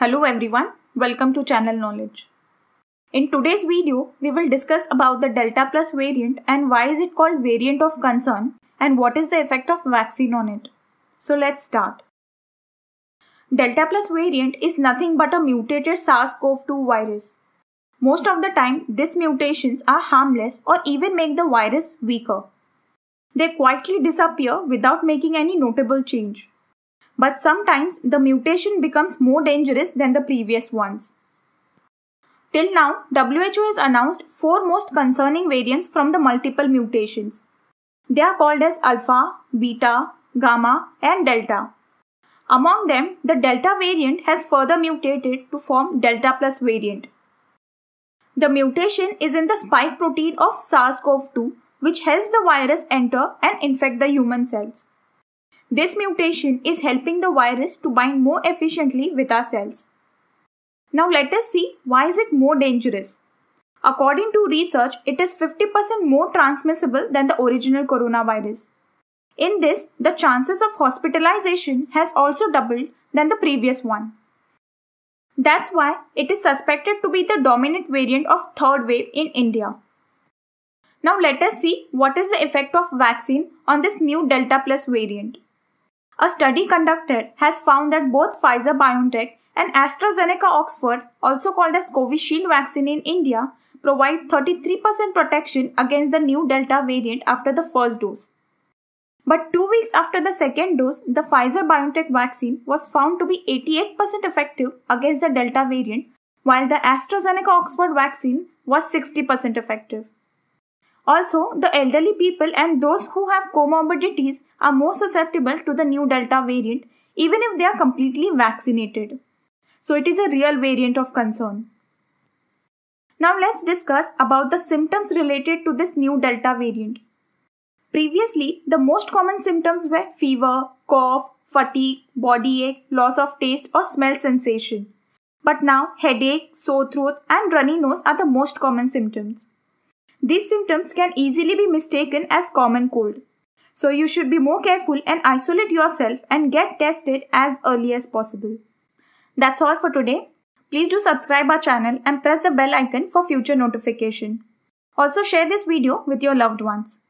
Hello everyone, welcome to Channel Knowledge. In today's video, we will discuss about the Delta Plus variant and why is it called variant of concern and what is the effect of vaccine on it. So let's start. Delta Plus variant is nothing but a mutated SARS-CoV-2 virus. Most of the time, these mutations are harmless or even make the virus weaker. They quietly disappear without making any notable change but sometimes the mutation becomes more dangerous than the previous ones. Till now, WHO has announced four most concerning variants from the multiple mutations. They are called as alpha, beta, gamma and delta. Among them, the delta variant has further mutated to form delta plus variant. The mutation is in the spike protein of SARS-CoV-2 which helps the virus enter and infect the human cells. This mutation is helping the virus to bind more efficiently with our cells. Now let us see why is it more dangerous. According to research, it is 50% more transmissible than the original coronavirus. In this, the chances of hospitalization has also doubled than the previous one. That's why it is suspected to be the dominant variant of third wave in India. Now let us see what is the effect of vaccine on this new Delta Plus variant. A study conducted has found that both Pfizer BioNTech and AstraZeneca Oxford, also called as Covishield vaccine in India, provide 33% protection against the new Delta variant after the first dose. But two weeks after the second dose, the Pfizer BioNTech vaccine was found to be 88% effective against the Delta variant, while the AstraZeneca Oxford vaccine was 60% effective. Also, the elderly people and those who have comorbidities are more susceptible to the new Delta variant even if they are completely vaccinated. So it is a real variant of concern. Now let's discuss about the symptoms related to this new Delta variant. Previously, the most common symptoms were fever, cough, fatigue, body ache, loss of taste or smell sensation. But now headache, sore throat and runny nose are the most common symptoms. These symptoms can easily be mistaken as common cold. So you should be more careful and isolate yourself and get tested as early as possible. That's all for today. Please do subscribe our channel and press the bell icon for future notification. Also share this video with your loved ones.